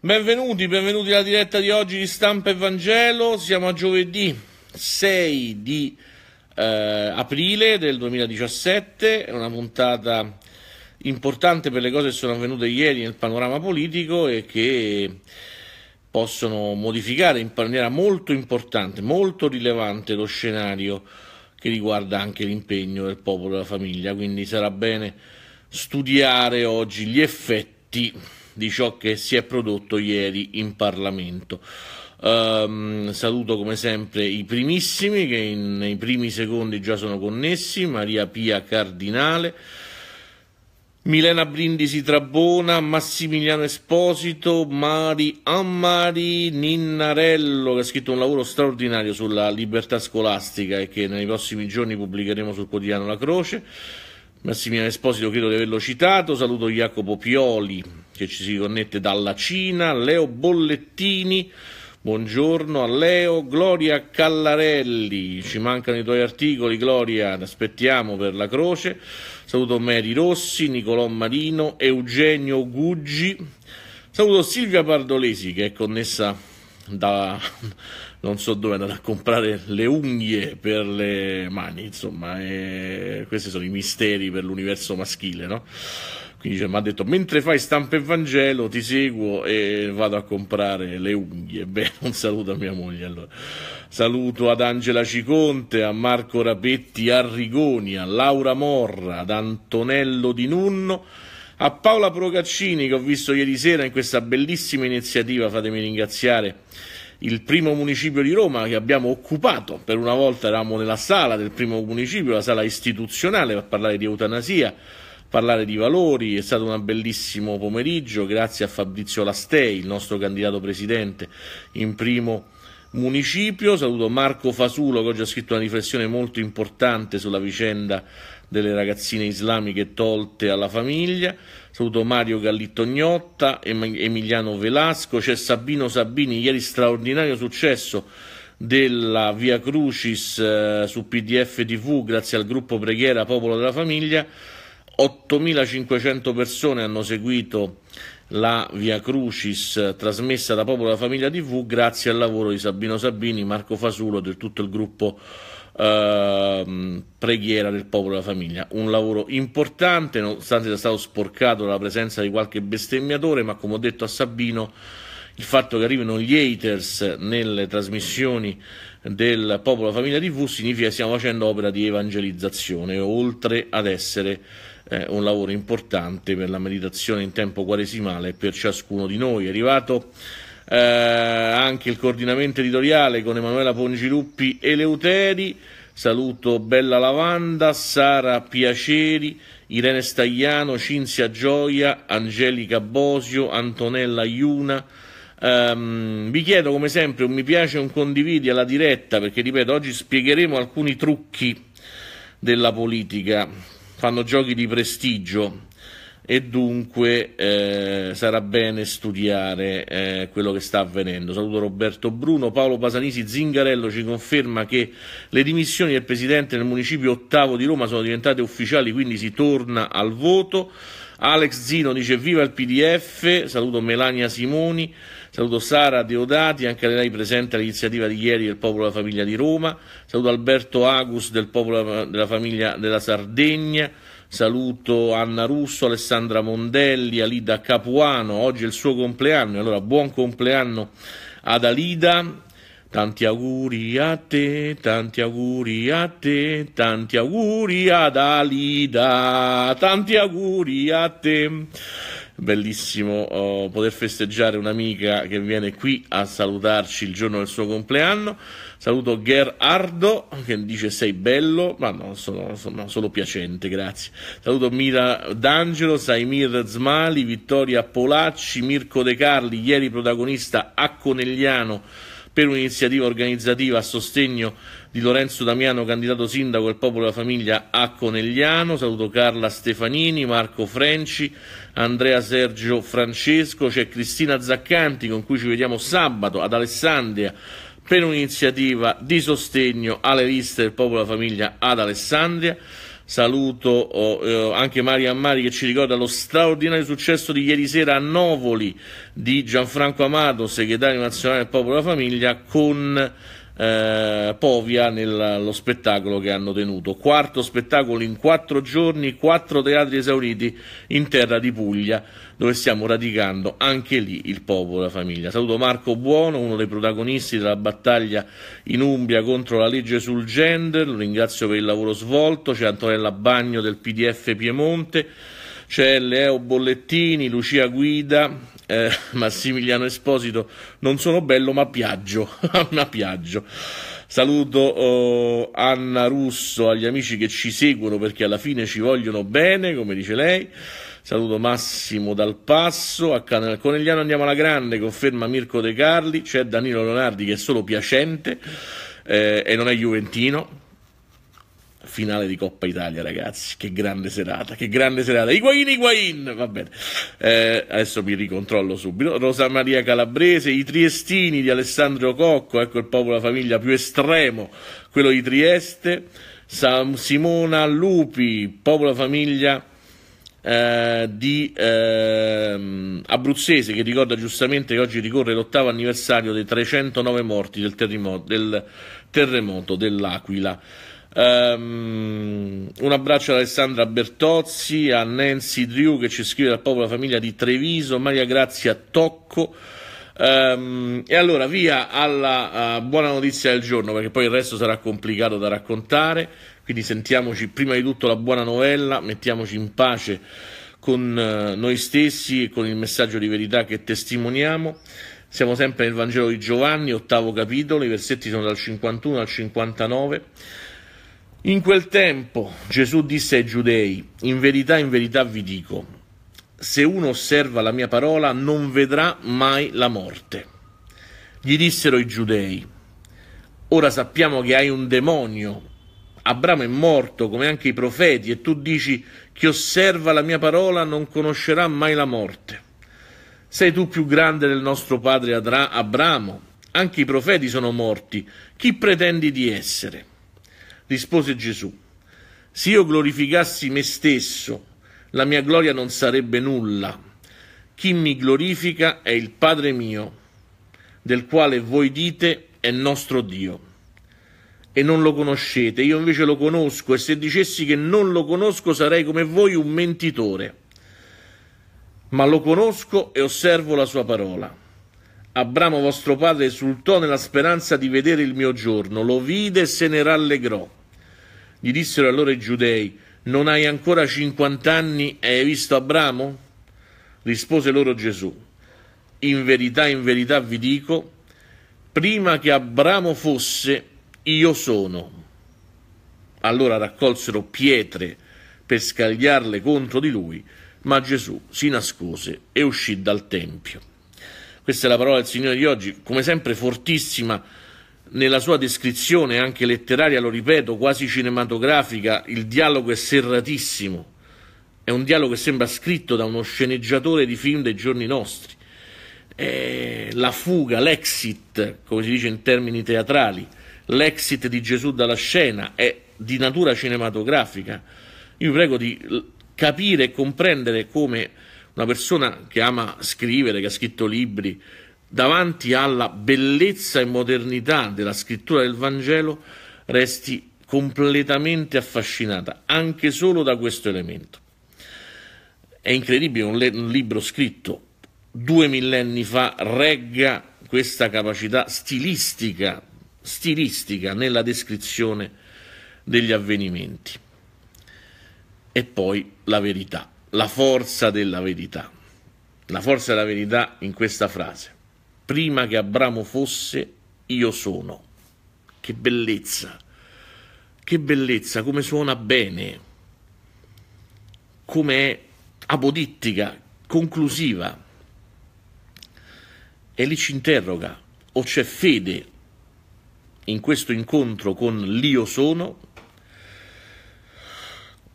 Benvenuti, benvenuti alla diretta di oggi di Stampa e Vangelo. Siamo a giovedì 6 di eh, aprile del 2017, è una puntata importante per le cose che sono avvenute ieri nel panorama politico e che possono modificare in maniera molto importante, molto rilevante lo scenario che riguarda anche l'impegno del popolo e della famiglia, quindi sarà bene studiare oggi gli effetti di ciò che si è prodotto ieri in Parlamento. Um, saluto come sempre i primissimi che in, nei primi secondi già sono connessi, Maria Pia Cardinale, Milena Brindisi Trabona, Massimiliano Esposito, Mari Ammari Ninnarello che ha scritto un lavoro straordinario sulla libertà scolastica e che nei prossimi giorni pubblicheremo sul quotidiano La Croce. Massimiliano Esposito credo di averlo citato, saluto Jacopo Pioli che ci si connette dalla Cina, Leo Bollettini, buongiorno a Leo, Gloria Callarelli, ci mancano i tuoi articoli Gloria, aspettiamo per la croce, saluto Mary Rossi, Nicolò Marino, Eugenio Guggi, saluto Silvia Pardolesi che è connessa da non so dove andare a comprare le unghie per le mani, insomma, e questi sono i misteri per l'universo maschile, no? Quindi cioè, mi ha detto, mentre fai stampa e Vangelo ti seguo e vado a comprare le unghie. Beh, un saluto a mia moglie allora. Saluto ad Angela Ciconte, a Marco Rapetti, a Rigoni, a Laura Morra, ad Antonello Di Nunno, a Paola Procaccini che ho visto ieri sera in questa bellissima iniziativa, fatemi ringraziare il primo municipio di Roma che abbiamo occupato, per una volta eravamo nella sala del primo municipio, la sala istituzionale per parlare di eutanasia, parlare di valori, è stato un bellissimo pomeriggio, grazie a Fabrizio Lastei, il nostro candidato presidente in primo municipio, saluto Marco Fasulo che oggi ha scritto una riflessione molto importante sulla vicenda delle ragazzine islamiche tolte alla famiglia. Saluto Mario Gallittognotta, Emiliano Velasco, c'è Sabino Sabini, ieri straordinario successo della Via Crucis eh, su PDF TV grazie al gruppo Preghiera Popolo della Famiglia. 8.500 persone hanno seguito la Via Crucis eh, trasmessa da Popolo della Famiglia TV grazie al lavoro di Sabino Sabini, Marco Fasulo e di tutto il gruppo Ehm, preghiera del popolo e della famiglia. Un lavoro importante, nonostante sia stato sporcato dalla presenza di qualche bestemmiatore, ma come ho detto a Sabino, il fatto che arrivino gli haters nelle trasmissioni del popolo e della famiglia TV significa che stiamo facendo opera di evangelizzazione, oltre ad essere eh, un lavoro importante per la meditazione in tempo quaresimale per ciascuno di noi. È arrivato eh, anche il coordinamento editoriale con Emanuela Pongiluppi e Leuteri. Saluto Bella Lavanda, Sara Piaceri, Irene Stagliano, Cinzia Gioia, Angelica Bosio, Antonella Iuna. Um, vi chiedo come sempre un mi piace e un condividi alla diretta perché ripeto oggi spiegheremo alcuni trucchi della politica, fanno giochi di prestigio e dunque eh, sarà bene studiare eh, quello che sta avvenendo. Saluto Roberto Bruno, Paolo Pasanisi Zingarello ci conferma che le dimissioni del Presidente nel municipio ottavo di Roma sono diventate ufficiali, quindi si torna al voto. Alex Zino dice viva il PDF, saluto Melania Simoni, saluto Sara Deodati, anche lei presente all'iniziativa di ieri del Popolo della Famiglia di Roma, saluto Alberto Agus del Popolo della Famiglia della Sardegna, Saluto Anna Russo, Alessandra Mondelli, Alida Capuano, oggi è il suo compleanno, allora buon compleanno ad Alida. Tanti auguri a te, tanti auguri a te, tanti auguri ad Alida, tanti auguri a te bellissimo oh, poter festeggiare un'amica che viene qui a salutarci il giorno del suo compleanno. Saluto Gerardo che dice sei bello, ma no, sono, sono solo piacente, grazie. Saluto Mira D'Angelo, Saimir Zmali, Vittoria Polacci, Mirko De Carli, ieri protagonista a Conegliano per un'iniziativa organizzativa a sostegno di Lorenzo Damiano, candidato sindaco del Popolo della Famiglia a Conegliano. Saluto Carla Stefanini, Marco Frenci, Andrea Sergio Francesco, c'è Cristina Zaccanti con cui ci vediamo sabato ad Alessandria per un'iniziativa di sostegno alle liste del popolo e della famiglia ad Alessandria. Saluto oh, eh, anche Maria Ammari che ci ricorda lo straordinario successo di ieri sera a Novoli di Gianfranco Amato, segretario nazionale del Popolo della Famiglia, con eh, Povia nello spettacolo che hanno tenuto. Quarto spettacolo in quattro giorni, quattro teatri esauriti in terra di Puglia, dove stiamo radicando anche lì il popolo e la famiglia. Saluto Marco Buono, uno dei protagonisti della battaglia in Umbria contro la legge sul gender, lo ringrazio per il lavoro svolto, c'è Antonella Bagno del PDF Piemonte, c'è Leo Bollettini, Lucia Guida, eh, Massimiliano Esposito, non sono bello ma piaggio, ma piaggio. Saluto oh, Anna Russo, agli amici che ci seguono perché alla fine ci vogliono bene, come dice lei. Saluto Massimo Dal Passo, a Canel Conegliano andiamo alla grande, conferma Mirko De Carli, c'è Danilo Leonardi che è solo piacente eh, e non è Juventino finale di Coppa Italia, ragazzi. Che grande serata, che grande serata. Iguain, Iguain, va bene. Eh, adesso mi ricontrollo subito. Rosa Maria Calabrese, i triestini di Alessandro Cocco, ecco il popolo la famiglia più estremo, quello di Trieste. Sam, Simona Lupi, popolo famiglia eh, di eh, Abruzzese che ricorda giustamente che oggi ricorre l'ottavo anniversario dei 309 morti del, del terremoto dell'Aquila. Um, un abbraccio ad Alessandra Bertozzi, a Nancy Drew che ci scrive dal popolo famiglia di Treviso, Maria Grazia Tocco. Um, e allora via alla uh, buona notizia del giorno perché poi il resto sarà complicato da raccontare, quindi sentiamoci prima di tutto la buona novella, mettiamoci in pace con uh, noi stessi e con il messaggio di verità che testimoniamo. Siamo sempre nel Vangelo di Giovanni, ottavo capitolo, i versetti sono dal 51 al 59. In quel tempo Gesù disse ai giudei, in verità, in verità vi dico, se uno osserva la mia parola non vedrà mai la morte. Gli dissero i giudei, ora sappiamo che hai un demonio, Abramo è morto come anche i profeti e tu dici chi osserva la mia parola non conoscerà mai la morte. Sei tu più grande del nostro padre Abramo, anche i profeti sono morti, chi pretendi di essere? Rispose Gesù, se io glorificassi me stesso, la mia gloria non sarebbe nulla. Chi mi glorifica è il Padre mio, del quale voi dite è nostro Dio. E non lo conoscete, io invece lo conosco, e se dicessi che non lo conosco sarei come voi un mentitore. Ma lo conosco e osservo la sua parola. Abramo vostro padre esultò nella speranza di vedere il mio giorno, lo vide e se ne rallegrò. Gli dissero allora i giudei, non hai ancora 50 anni e hai visto Abramo? Rispose loro Gesù, in verità, in verità vi dico, prima che Abramo fosse, io sono. Allora raccolsero pietre per scagliarle contro di lui, ma Gesù si nascose e uscì dal Tempio. Questa è la parola del Signore di oggi, come sempre fortissima nella sua descrizione anche letteraria, lo ripeto, quasi cinematografica, il dialogo è serratissimo. È un dialogo che sembra scritto da uno sceneggiatore di film dei giorni nostri. Eh, la fuga, l'exit, come si dice in termini teatrali, l'exit di Gesù dalla scena è di natura cinematografica. Io vi prego di capire e comprendere come una persona che ama scrivere, che ha scritto libri, davanti alla bellezza e modernità della scrittura del Vangelo resti completamente affascinata anche solo da questo elemento. È incredibile un, le- un libro scritto due millenni fa regga questa capacità stilistica, stilistica nella descrizione degli avvenimenti. E poi la verità, la forza della verità, la forza della verità in questa frase prima che Abramo fosse, io sono. Che bellezza, che bellezza, come suona bene, come è apodittica, conclusiva. E lì ci interroga, o c'è fede in questo incontro con l'io sono,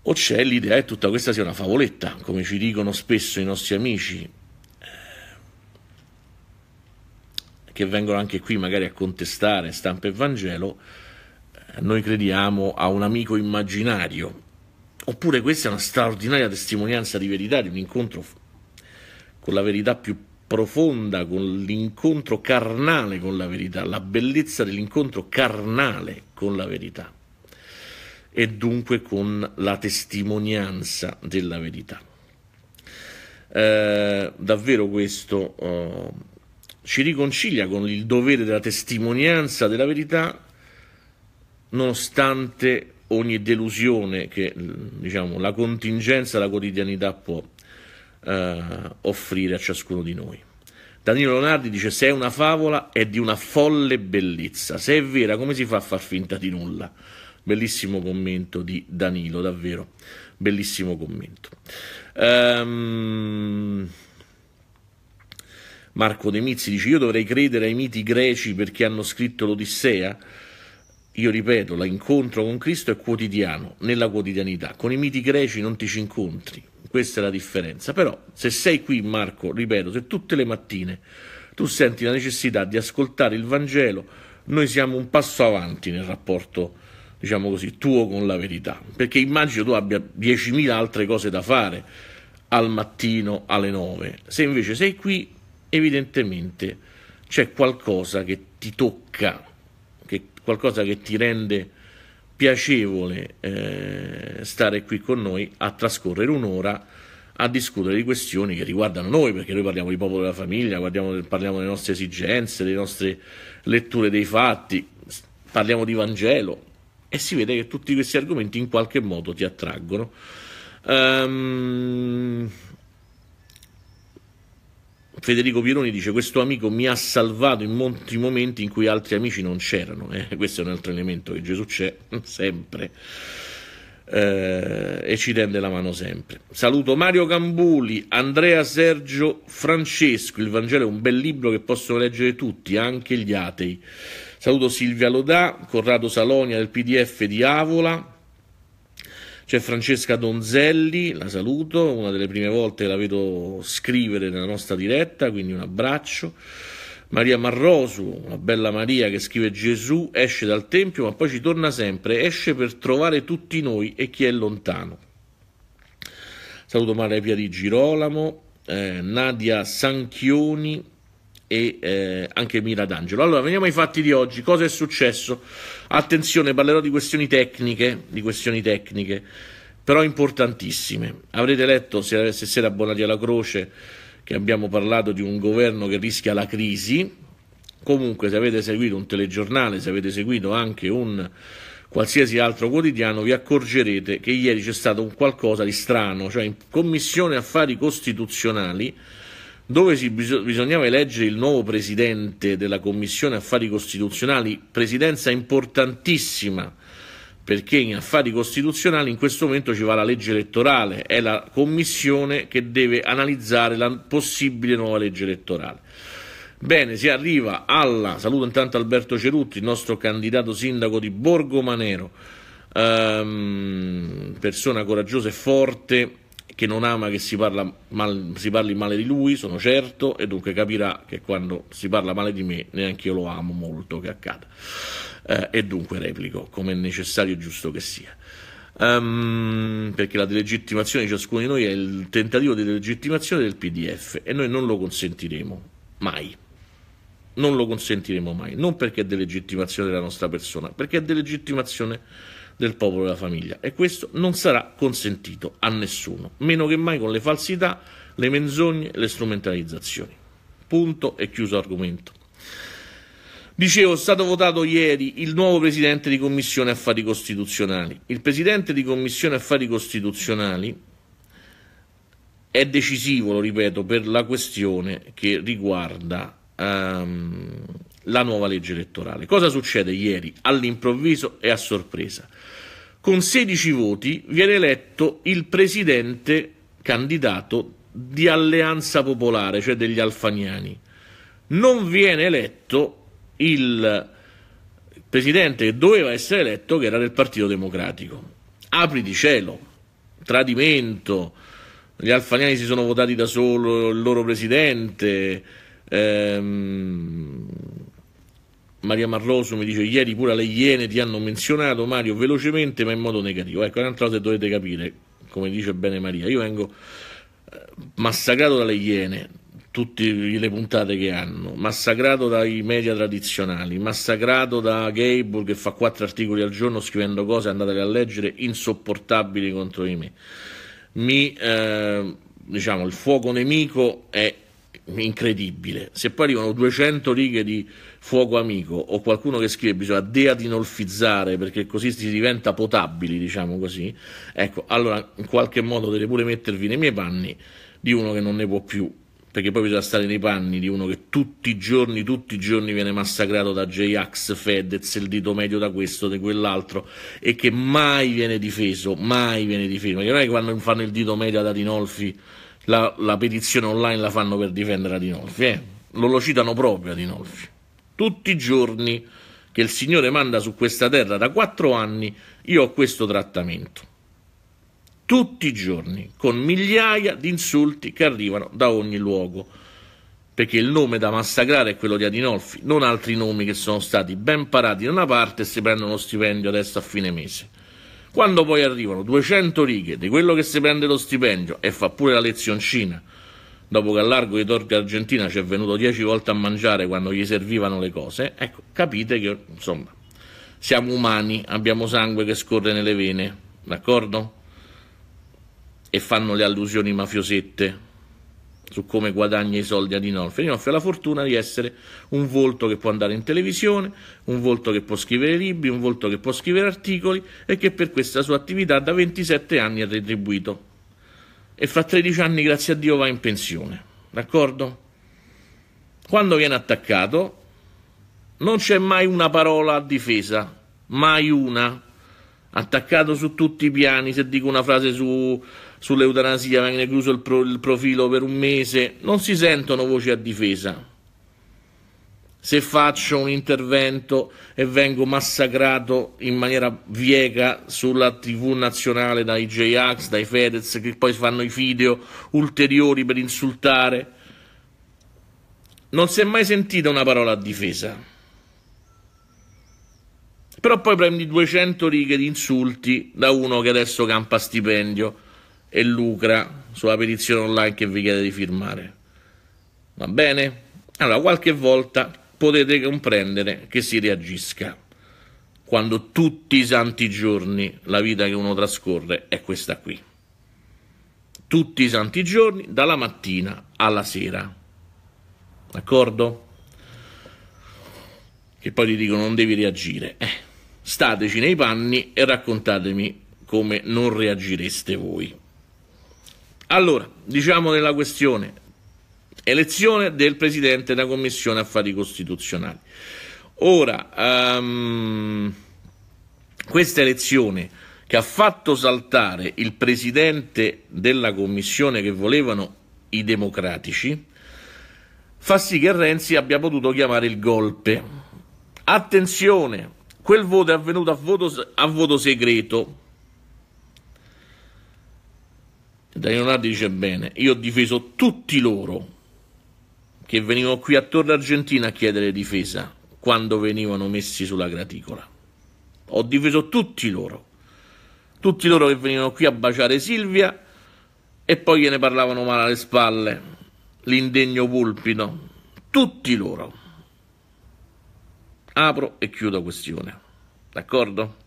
o c'è l'idea che tutta questa sia una favoletta, come ci dicono spesso i nostri amici, che vengono anche qui magari a contestare stampa e Vangelo, noi crediamo a un amico immaginario. Oppure questa è una straordinaria testimonianza di verità, di un incontro con la verità più profonda, con l'incontro carnale con la verità, la bellezza dell'incontro carnale con la verità e dunque con la testimonianza della verità. Eh, davvero questo... Eh, ci riconcilia con il dovere della testimonianza della verità, nonostante ogni delusione che diciamo, la contingenza, la quotidianità può eh, offrire a ciascuno di noi. Danilo Leonardi dice se è una favola è di una folle bellezza, se è vera come si fa a far finta di nulla? Bellissimo commento di Danilo, davvero, bellissimo commento. Ehm... Marco De Mizzi dice io dovrei credere ai miti greci perché hanno scritto l'Odissea? Io ripeto, l'incontro con Cristo è quotidiano, nella quotidianità. Con i miti greci non ti ci incontri, questa è la differenza. Però se sei qui Marco, ripeto, se tutte le mattine tu senti la necessità di ascoltare il Vangelo, noi siamo un passo avanti nel rapporto, diciamo così, tuo con la verità. Perché immagino tu abbia 10.000 altre cose da fare al mattino alle 9. Se invece sei qui evidentemente c'è qualcosa che ti tocca, che, qualcosa che ti rende piacevole eh, stare qui con noi a trascorrere un'ora a discutere di questioni che riguardano noi, perché noi parliamo di popolo della famiglia, parliamo delle nostre esigenze, delle nostre letture dei fatti, parliamo di Vangelo e si vede che tutti questi argomenti in qualche modo ti attraggono. Um, Federico Pironi dice questo amico mi ha salvato in molti momenti in cui altri amici non c'erano, eh, questo è un altro elemento che Gesù c'è sempre eh, e ci tende la mano sempre. Saluto Mario Cambuli, Andrea Sergio Francesco, il Vangelo è un bel libro che possono leggere tutti, anche gli atei. Saluto Silvia Lodà, Corrado Salonia del PDF di Avola, c'è Francesca Donzelli, la saluto, una delle prime volte la vedo scrivere nella nostra diretta, quindi un abbraccio. Maria Marrosu, una bella Maria che scrive Gesù esce dal Tempio ma poi ci torna sempre, esce per trovare tutti noi e chi è lontano. Saluto Maria Pia di Girolamo, eh, Nadia Sanchioni, e eh, anche Mira D'Angelo. Allora, veniamo ai fatti di oggi. Cosa è successo? Attenzione, parlerò di questioni tecniche, di questioni tecniche però importantissime. Avrete letto, se, se siete abbonati alla Croce, che abbiamo parlato di un governo che rischia la crisi. Comunque, se avete seguito un telegiornale, se avete seguito anche un qualsiasi altro quotidiano, vi accorgerete che ieri c'è stato un qualcosa di strano, cioè in Commissione Affari Costituzionali dove bisognava eleggere il nuovo presidente della Commissione Affari Costituzionali, presidenza importantissima perché in affari costituzionali in questo momento ci va la legge elettorale, è la commissione che deve analizzare la possibile nuova legge elettorale. Bene, si arriva alla, saluto intanto Alberto Cerutti, il nostro candidato sindaco di Borgo Manero, ehm, persona coraggiosa e forte che non ama che si, mal, si, parli male di lui, sono certo, e dunque capirà che quando si parla male di me neanche io lo amo molto che accada. Eh, e dunque replico, come è necessario e giusto che sia. Um, perché la delegittimazione di ciascuno di noi è il tentativo di delegittimazione del PDF e noi non lo consentiremo mai. Non lo consentiremo mai, non perché è delegittimazione della nostra persona, perché è delegittimazione del popolo e della famiglia e questo non sarà consentito a nessuno, meno che mai con le falsità, le menzogne e le strumentalizzazioni. Punto e chiuso argomento. Dicevo, è stato votato ieri il nuovo presidente di Commissione Affari Costituzionali. Il presidente di Commissione Affari Costituzionali è decisivo, lo ripeto, per la questione che riguarda um, la nuova legge elettorale. Cosa succede ieri all'improvviso e a sorpresa? Con 16 voti viene eletto il presidente candidato di Alleanza Popolare, cioè degli alfaniani. Non viene eletto il presidente che doveva essere eletto, che era del Partito Democratico. Apri di cielo, tradimento, gli alfaniani si sono votati da solo il loro presidente. Ehm, Maria Marloso mi dice ieri pure le Iene ti hanno menzionato Mario velocemente ma in modo negativo. Ecco, è un'altra cosa che dovete capire, come dice bene Maria, io vengo eh, massacrato dalle Iene, tutte le puntate che hanno, massacrato dai media tradizionali, massacrato da Gable che fa quattro articoli al giorno scrivendo cose, andatele a leggere, insopportabili contro di me. Mi, eh, diciamo, il fuoco nemico è incredibile. Se poi arrivano 200 righe di fuoco amico o qualcuno che scrive bisogna deadinolfizzare perché così si diventa potabili, diciamo così, ecco, allora in qualche modo deve pure mettervi nei miei panni di uno che non ne può più perché poi bisogna stare nei panni di uno che tutti i giorni, tutti i giorni viene massacrato da J-Ax, Fedez, il dito medio da questo, da quell'altro, e che mai viene difeso, mai viene difeso. Perché non è che quando fanno il dito medio ad Adinolfi, la, la petizione online la fanno per difendere Adinolfi, eh? lo, lo citano proprio Adinolfi tutti i giorni che il Signore manda su questa terra da quattro anni, io ho questo trattamento. Tutti i giorni, con migliaia di insulti che arrivano da ogni luogo. Perché il nome da massacrare è quello di Adinolfi, non altri nomi che sono stati ben parati da una parte e si prendono lo stipendio adesso a fine mese. Quando poi arrivano 200 righe di quello che si prende lo stipendio e fa pure la lezioncina, dopo che al largo di Torca Argentina ci è venuto dieci volte a mangiare quando gli servivano le cose, ecco, capite che insomma siamo umani, abbiamo sangue che scorre nelle vene, d'accordo? E fanno le allusioni mafiosette su come guadagna i soldi ad Inolfi. Inolfi ha la fortuna di essere un volto che può andare in televisione, un volto che può scrivere libri, un volto che può scrivere articoli e che per questa sua attività da 27 anni è retribuito e fra 13 anni, grazie a Dio, va in pensione. D'accordo? Quando viene attaccato, non c'è mai una parola a difesa, mai una. Attaccato su tutti i piani, se dico una frase su, sull'eutanasia, viene chiuso il, pro, il profilo per un mese, non si sentono voci a difesa se faccio un intervento e vengo massacrato in maniera viega sulla TV nazionale dai J-Ax, dai Fedez, che poi fanno i video ulteriori per insultare. Non si è mai sentita una parola a difesa. Però poi prendi 200 righe di insulti da uno che adesso campa stipendio e lucra sulla petizione online che vi chiede di firmare. Va bene? Allora, qualche volta potete comprendere che si reagisca quando tutti i santi giorni la vita che uno trascorre è questa qui. Tutti i santi giorni, dalla mattina alla sera. D'accordo? Che poi ti dicono non devi reagire. Eh, stateci nei panni e raccontatemi come non reagireste voi. Allora, diciamo nella questione, Elezione del Presidente della Commissione Affari Costituzionali. Ora, um, questa elezione che ha fatto saltare il Presidente della Commissione che volevano i democratici, fa sì che Renzi abbia potuto chiamare il golpe. Attenzione, quel voto è avvenuto a voto, a voto segreto. Daniel Nardi dice bene, io ho difeso tutti loro, che venivano qui attorno all'Argentina a chiedere difesa quando venivano messi sulla graticola. Ho difeso tutti loro, tutti loro che venivano qui a baciare Silvia e poi gliene parlavano male alle spalle, l'indegno pulpito, tutti loro. Apro e chiudo questione, d'accordo?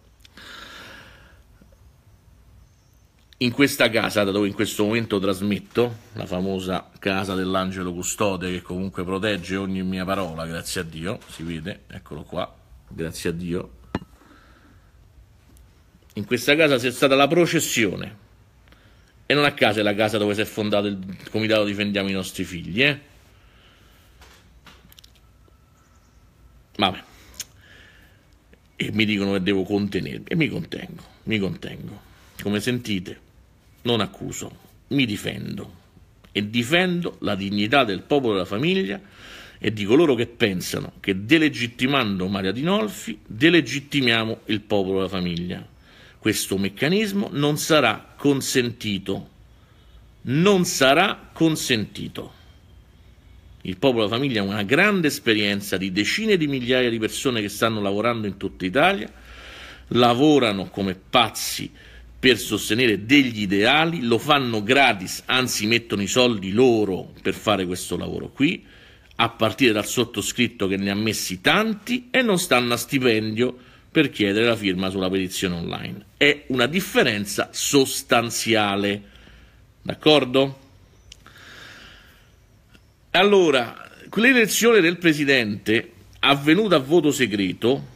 in questa casa, da dove in questo momento trasmetto, la famosa casa dell'angelo custode che comunque protegge ogni mia parola, grazie a Dio, si vede, eccolo qua, grazie a Dio. In questa casa c'è stata la processione e non a casa è la casa dove si è fondato il comitato Difendiamo i nostri figli, eh? Vabbè. E mi dicono che devo contenermi e mi contengo, mi contengo. Come sentite? Non accuso, mi difendo e difendo la dignità del popolo e della famiglia e di coloro che pensano che delegittimando Maria Dinolfi delegittimiamo il popolo e la famiglia. Questo meccanismo non sarà consentito. Non sarà consentito. Il popolo e la famiglia ha una grande esperienza di decine di migliaia di persone che stanno lavorando in tutta Italia, lavorano come pazzi per sostenere degli ideali, lo fanno gratis, anzi mettono i soldi loro per fare questo lavoro qui, a partire dal sottoscritto che ne ha messi tanti e non stanno a stipendio per chiedere la firma sulla petizione online. È una differenza sostanziale. D'accordo? Allora, l'elezione del presidente avvenuta a voto segreto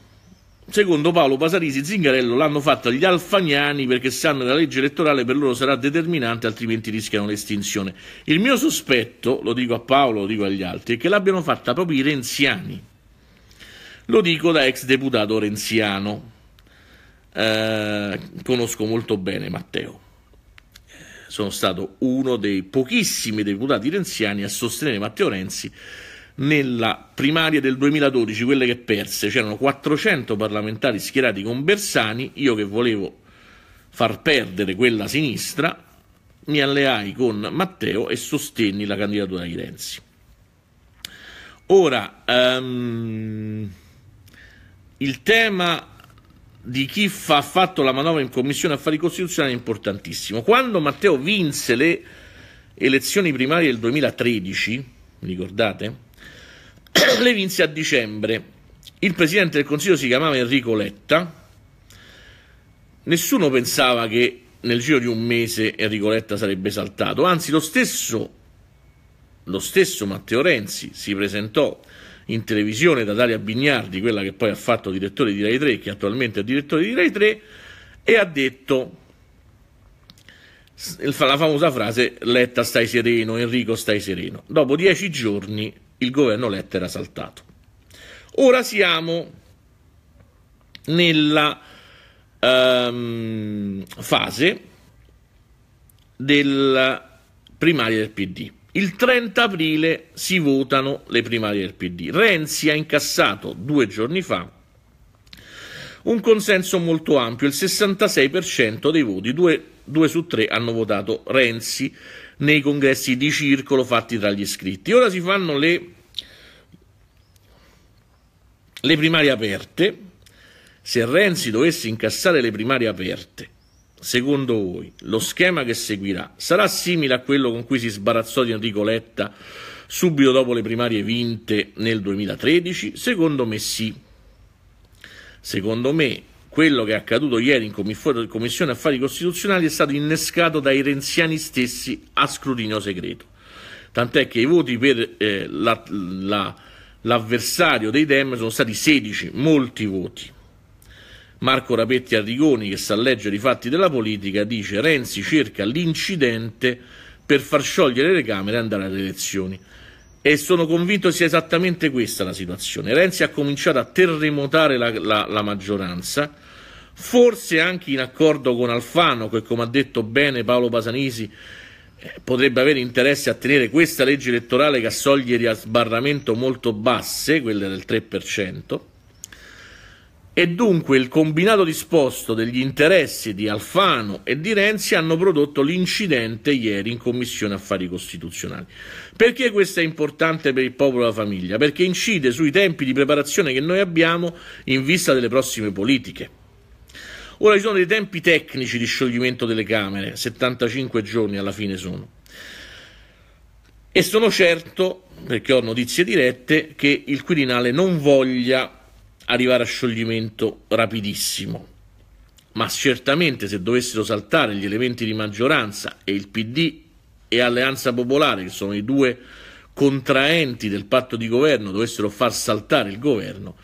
Secondo Paolo Pasarisi, Zingarello l'hanno fatta gli alfagnani perché sanno che la legge elettorale per loro sarà determinante, altrimenti rischiano l'estinzione. Il mio sospetto, lo dico a Paolo, lo dico agli altri, è che l'abbiano fatta proprio i renziani. Lo dico da ex deputato renziano. Eh, conosco molto bene Matteo. Sono stato uno dei pochissimi deputati renziani a sostenere Matteo Renzi nella primaria del 2012, quelle che perse, c'erano 400 parlamentari schierati con Bersani, io che volevo far perdere quella sinistra, mi alleai con Matteo e sostenni la candidatura di Renzi. Ora, um, il tema di chi ha fatto la manovra in Commissione Affari Costituzionali è importantissimo. Quando Matteo vinse le elezioni primarie del 2013, ricordate? le vinse a dicembre. Il presidente del Consiglio si chiamava Enrico Letta. Nessuno pensava che nel giro di un mese Enrico Letta sarebbe saltato, anzi lo stesso, lo stesso Matteo Renzi si presentò in televisione da Dalia Bignardi, quella che poi ha fatto direttore di Rai 3, che attualmente è direttore di Rai 3, e ha detto la famosa frase Letta stai sereno, Enrico stai sereno. Dopo dieci giorni il governo Letta era saltato. Ora siamo nella ehm, fase del primarie del PD. Il 30 aprile si votano le primarie del PD. Renzi ha incassato due giorni fa un consenso molto ampio, il 66% dei voti, due, 2 su tre hanno votato Renzi nei congressi di circolo fatti tra gli iscritti. Ora si fanno le, le primarie aperte. Se Renzi dovesse incassare le primarie aperte, secondo voi lo schema che seguirà sarà simile a quello con cui si sbarazzò di Enrico Letta subito dopo le primarie vinte nel 2013? Secondo me sì. Secondo me quello che è accaduto ieri in Commissione Affari Costituzionali è stato innescato dai renziani stessi a scrutinio segreto. Tant'è che i voti per eh, la, la, l'avversario dei Dem sono stati 16, molti voti. Marco Rapetti Arrigoni, che sa leggere i fatti della politica, dice Renzi cerca l'incidente per far sciogliere le Camere e andare alle elezioni. E sono convinto sia esattamente questa la situazione. Renzi ha cominciato a terremotare la, la, la maggioranza, forse anche in accordo con Alfano, che come ha detto bene Paolo Pasanisi eh, potrebbe avere interesse a tenere questa legge elettorale che ha soglie di sbarramento molto basse, quelle del 3%, e dunque il combinato disposto degli interessi di Alfano e di Renzi hanno prodotto l'incidente ieri in Commissione Affari Costituzionali. Perché questo è importante per il popolo e la famiglia? Perché incide sui tempi di preparazione che noi abbiamo in vista delle prossime politiche. Ora ci sono dei tempi tecnici di scioglimento delle Camere, 75 giorni alla fine sono. E sono certo, perché ho notizie dirette, che il Quirinale non voglia arrivare a scioglimento rapidissimo. Ma certamente se dovessero saltare gli elementi di maggioranza e il PD e Alleanza Popolare, che sono i due contraenti del patto di governo, dovessero far saltare il governo,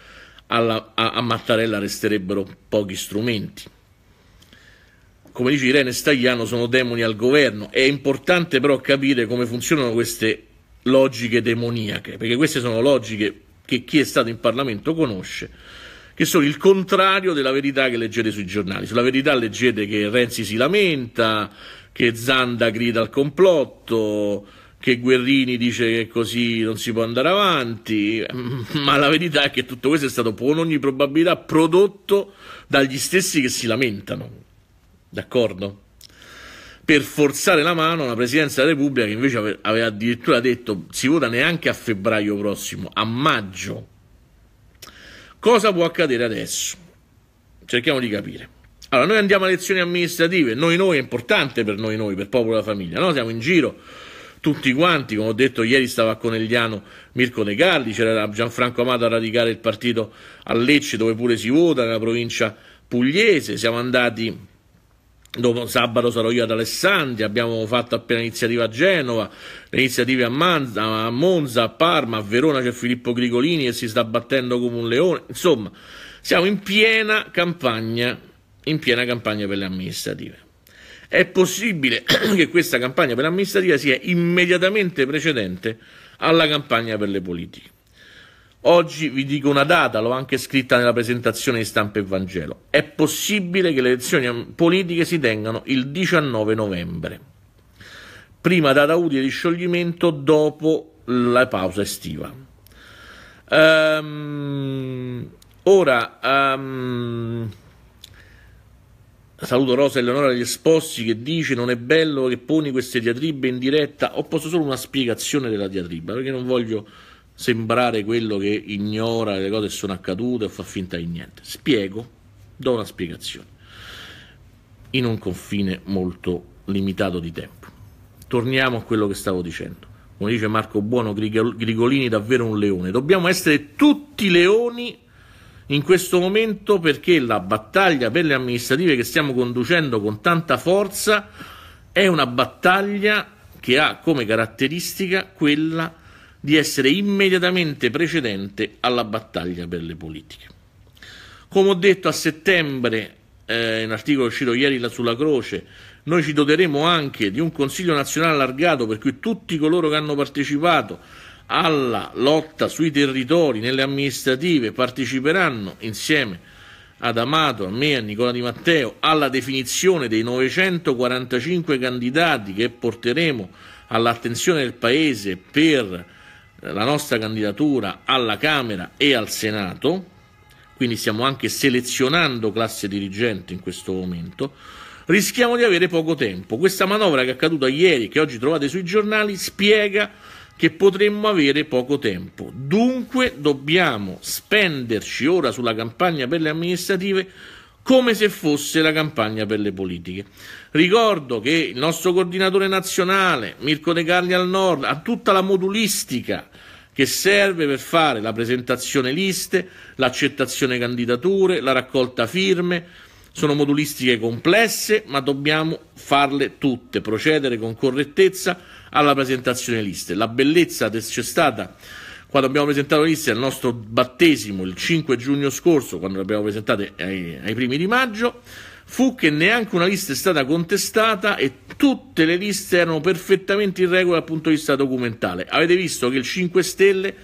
alla, a, a, Mattarella resterebbero pochi strumenti. Come dice Irene Stagliano, sono demoni al governo. È importante però capire come funzionano queste logiche demoniache, perché queste sono logiche che chi è stato in Parlamento conosce, che sono il contrario della verità che leggete sui giornali. Sulla verità leggete che Renzi si lamenta, che Zanda grida al complotto, che Guerrini dice che così non si può andare avanti, ma la verità è che tutto questo è stato con ogni probabilità prodotto dagli stessi che si lamentano. D'accordo? per forzare la mano alla Presidenza della Repubblica che invece aveva addirittura detto si vota neanche a febbraio prossimo, a maggio. Cosa può accadere adesso? Cerchiamo di capire. Allora, noi andiamo a elezioni amministrative, noi noi è importante per noi noi, per popolo e famiglia, no? Siamo in giro tutti quanti, come ho detto ieri stava a Conegliano Mirko De Carli, c'era Gianfranco Amato a radicare il partito a Lecce dove pure si vota, nella provincia pugliese, siamo andati Dopo sabato sarò io ad Alessandria, abbiamo fatto appena iniziative a Genova, iniziative a, Manza, a Monza, a Parma, a Verona c'è Filippo Grigolini che si sta battendo come un leone. Insomma, siamo in piena campagna, in piena campagna per le amministrative. È possibile che questa campagna per le amministrative sia immediatamente precedente alla campagna per le politiche. Oggi vi dico una data, l'ho anche scritta nella presentazione di stampa e Vangelo. È possibile che le elezioni politiche si tengano il 19 novembre, prima data utile di scioglimento dopo la pausa estiva. Um, ora, um, saluto Rosa Eleonora degli Esposti che dice non è bello che poni queste diatribe in diretta. Ho posto solo una spiegazione della diatriba perché non voglio sembrare quello che ignora le cose che sono accadute o fa finta di niente. Spiego, do una spiegazione, in un confine molto limitato di tempo. Torniamo a quello che stavo dicendo. Come dice Marco Buono, Grigolini è davvero un leone. Dobbiamo essere tutti leoni in questo momento perché la battaglia per le amministrative che stiamo conducendo con tanta forza è una battaglia che ha come caratteristica quella di essere immediatamente precedente alla battaglia per le politiche. Come ho detto a settembre, eh, in articolo uscito ieri sulla croce, noi ci doteremo anche di un Consiglio nazionale allargato per cui tutti coloro che hanno partecipato alla lotta sui territori, nelle amministrative, parteciperanno insieme ad Amato, a me, e a Nicola Di Matteo, alla definizione dei 945 candidati che porteremo all'attenzione del Paese per la nostra candidatura alla Camera e al Senato, quindi stiamo anche selezionando classe dirigente in questo momento, rischiamo di avere poco tempo. Questa manovra che è accaduta ieri, che oggi trovate sui giornali, spiega che potremmo avere poco tempo. Dunque dobbiamo spenderci ora sulla campagna per le amministrative come se fosse la campagna per le politiche. Ricordo che il nostro coordinatore nazionale, Mirko De Carli al Nord, ha tutta la modulistica che serve per fare la presentazione liste, l'accettazione candidature, la raccolta firme. Sono modulistiche complesse, ma dobbiamo farle tutte, procedere con correttezza alla presentazione liste. La bellezza c'è stata quando abbiamo presentato le liste al nostro battesimo il 5 giugno scorso, quando le abbiamo presentate ai, ai primi di maggio, fu che neanche una lista è stata contestata e tutte le liste erano perfettamente in regola dal punto di vista documentale. Avete visto che il 5 Stelle,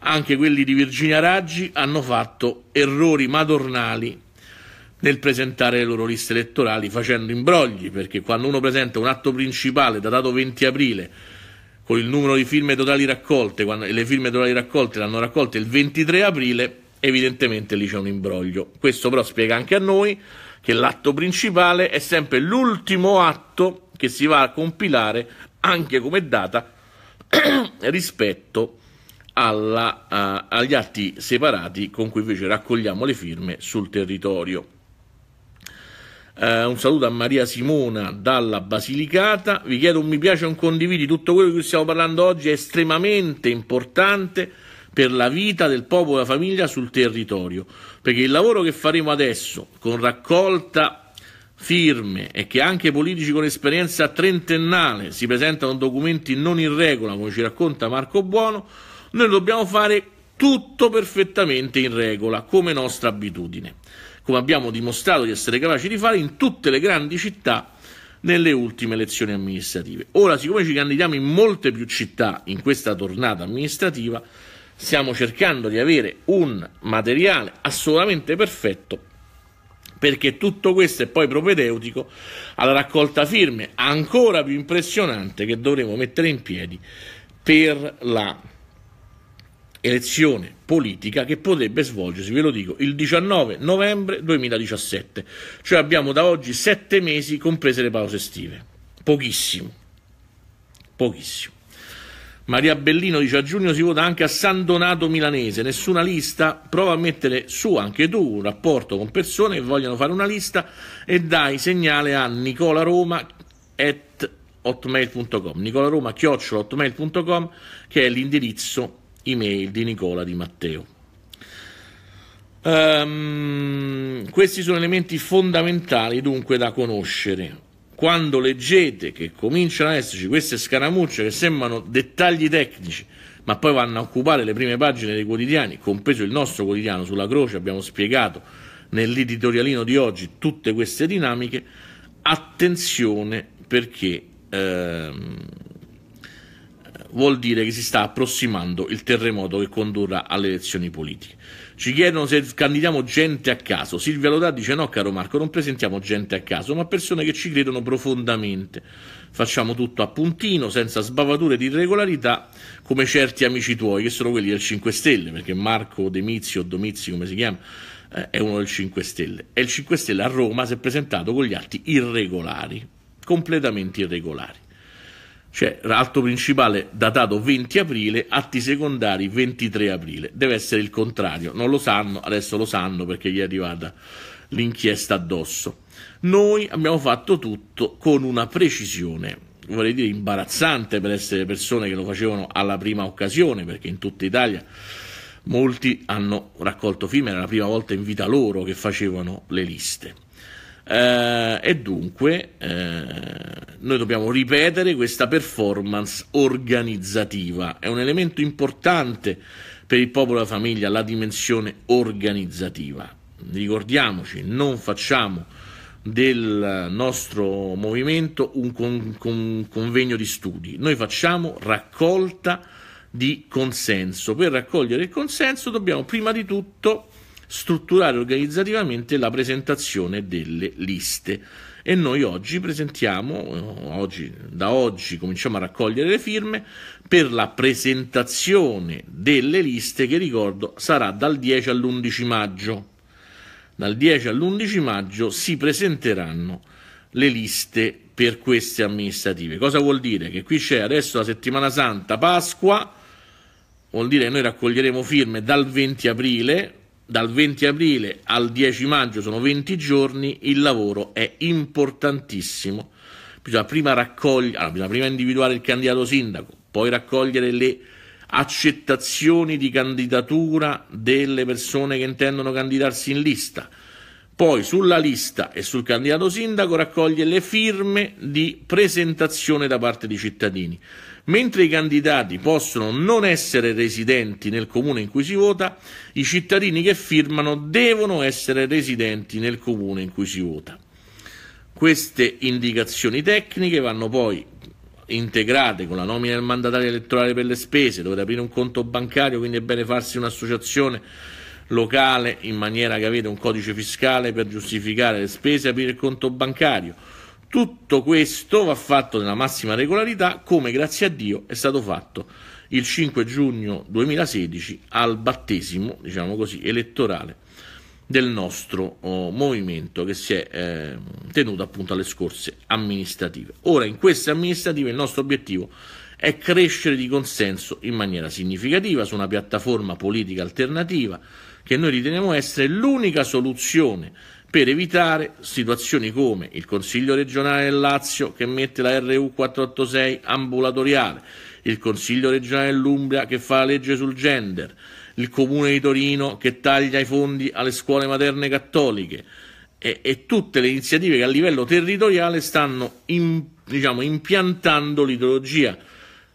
anche quelli di Virginia Raggi, hanno fatto errori madornali nel presentare le loro liste elettorali facendo imbrogli, perché quando uno presenta un atto principale datato 20 aprile con il numero di firme totali raccolte, quando le firme totali raccolte l'hanno raccolte il 23 aprile, evidentemente lì c'è un imbroglio. Questo però spiega anche a noi che l'atto principale è sempre l'ultimo atto che si va a compilare anche come data rispetto alla, uh, agli atti separati con cui invece raccogliamo le firme sul territorio. Uh, un saluto a Maria Simona dalla Basilicata. Vi chiedo un mi piace e un condividi. Tutto quello di cui stiamo parlando oggi è estremamente importante per la vita del popolo e della famiglia sul territorio perché il lavoro che faremo adesso con raccolta firme e che anche politici con esperienza trentennale si presentano documenti non in regola, come ci racconta Marco Buono, noi dobbiamo fare tutto perfettamente in regola, come nostra abitudine, come abbiamo dimostrato di essere capaci di fare in tutte le grandi città nelle ultime elezioni amministrative. Ora, siccome ci candidiamo in molte più città in questa tornata amministrativa, stiamo cercando di avere un materiale assolutamente perfetto perché tutto questo è poi propedeutico alla raccolta firme ancora più impressionante che dovremo mettere in piedi per la elezione politica che potrebbe svolgersi, ve lo dico, il 19 novembre 2017, cioè abbiamo da oggi sette mesi comprese le pause estive, pochissimo, pochissimo. Maria Bellino dice a giugno si vota anche a San Donato Milanese, nessuna lista, prova a mettere su anche tu un rapporto con persone che vogliono fare una lista e dai segnale a Nicola Roma hotmail.com, Nicola Roma hotmail.com che è l'indirizzo email di Nicola Di Matteo. Um, questi sono elementi fondamentali dunque da conoscere quando leggete che cominciano ad esserci queste scaramucce che sembrano dettagli tecnici, ma poi vanno a occupare le prime pagine dei quotidiani, compreso il nostro quotidiano sulla croce, abbiamo spiegato nell'editorialino di oggi tutte queste dinamiche, attenzione perché ehm, vuol dire che si sta approssimando il terremoto che condurrà alle elezioni politiche. Ci chiedono se candidiamo gente a caso. Silvia Lodà dice no, caro Marco, non presentiamo gente a caso, ma persone che ci credono profondamente. Facciamo tutto a puntino, senza sbavature di irregolarità, come certi amici tuoi, che sono quelli del 5 Stelle, perché Marco Demizio, o Domizi, come si chiama, eh, è uno del 5 Stelle. E il 5 Stelle a Roma si è presentato con gli atti irregolari, completamente irregolari cioè atto principale datato 20 aprile, atti secondari 23 aprile. Deve essere il contrario, non lo sanno, adesso lo sanno perché gli è arrivata l'inchiesta addosso. Noi abbiamo fatto tutto con una precisione, vorrei dire imbarazzante per essere persone che lo facevano alla prima occasione, perché in tutta Italia molti hanno raccolto firme, era la prima volta in vita loro che facevano le liste. Eh, e dunque eh, noi dobbiamo ripetere questa performance organizzativa. È un elemento importante per il popolo e la famiglia la dimensione organizzativa. Ricordiamoci, non facciamo del nostro movimento un, con, con, convegno di studi, noi facciamo raccolta di consenso. Per raccogliere il consenso dobbiamo prima di tutto strutturare organizzativamente la presentazione delle liste. E noi oggi presentiamo, eh, oggi, da oggi cominciamo a raccogliere le firme per la presentazione delle liste che ricordo sarà dal 10 all'11 maggio. Dal 10 all'11 maggio si presenteranno le liste per queste amministrative. Cosa vuol dire? Che qui c'è adesso la settimana santa, Pasqua, vuol dire che noi raccoglieremo firme dal 20 aprile, dal 20 aprile al 10 maggio sono 20 giorni, il lavoro è importantissimo. Bisogna prima, raccogli- allora, bisogna prima individuare il candidato sindaco, poi raccogliere le accettazioni di candidatura delle persone che intendono candidarsi in lista. Poi sulla lista e sul candidato sindaco raccoglie le firme di presentazione da parte dei cittadini. Mentre i candidati possono non essere residenti nel comune in cui si vota, i cittadini che firmano devono essere residenti nel comune in cui si vota. Queste indicazioni tecniche vanno poi integrate con la nomina del mandatario elettorale per le spese, dovete aprire un conto bancario, quindi è bene farsi un'associazione locale in maniera che avete un codice fiscale per giustificare le spese e aprire il conto bancario tutto questo va fatto nella massima regolarità, come grazie a Dio è stato fatto il 5 giugno 2016 al battesimo, diciamo così, elettorale del nostro oh, movimento che si è eh, tenuto appunto alle scorse amministrative. Ora in queste amministrative il nostro obiettivo è crescere di consenso in maniera significativa su una piattaforma politica alternativa che noi riteniamo essere l'unica soluzione per evitare situazioni come il Consiglio regionale del Lazio che mette la RU 486 ambulatoriale, il Consiglio regionale dell'Umbria che fa la legge sul gender, il Comune di Torino che taglia i fondi alle scuole materne cattoliche e, e tutte le iniziative che a livello territoriale stanno in, diciamo, impiantando l'ideologia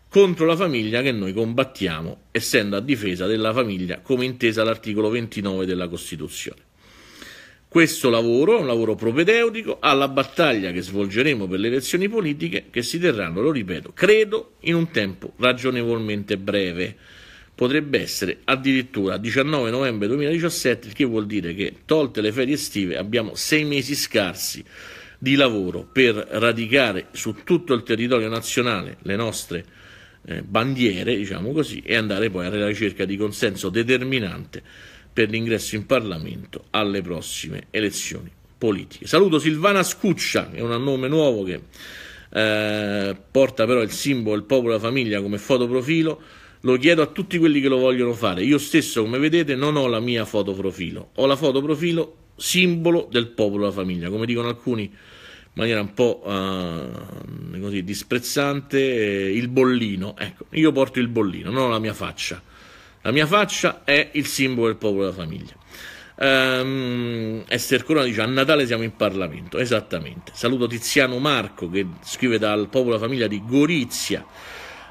contro la famiglia che noi combattiamo, essendo a difesa della famiglia come intesa l'articolo 29 della Costituzione. Questo lavoro è un lavoro propedeutico alla battaglia che svolgeremo per le elezioni politiche che si terranno, lo ripeto, credo in un tempo ragionevolmente breve. Potrebbe essere addirittura 19 novembre 2017, il che vuol dire che tolte le ferie estive abbiamo sei mesi scarsi di lavoro per radicare su tutto il territorio nazionale le nostre eh, bandiere, diciamo così, e andare poi alla ricerca di consenso determinante per l'ingresso in Parlamento alle prossime elezioni politiche. Saluto Silvana Scuccia, è un nome nuovo che eh, porta però il simbolo del popolo e la famiglia come fotoprofilo. Lo chiedo a tutti quelli che lo vogliono fare. Io stesso, come vedete, non ho la mia fotoprofilo, ho la fotoprofilo simbolo del popolo e la famiglia, come dicono alcuni in maniera un po' eh, così, disprezzante, eh, il bollino. Ecco, io porto il bollino, non ho la mia faccia. La mia faccia è il simbolo del popolo della famiglia. Um, ehm, Esther Corona dice a Natale siamo in Parlamento, esattamente. Saluto Tiziano Marco che scrive dal popolo della famiglia di Gorizia.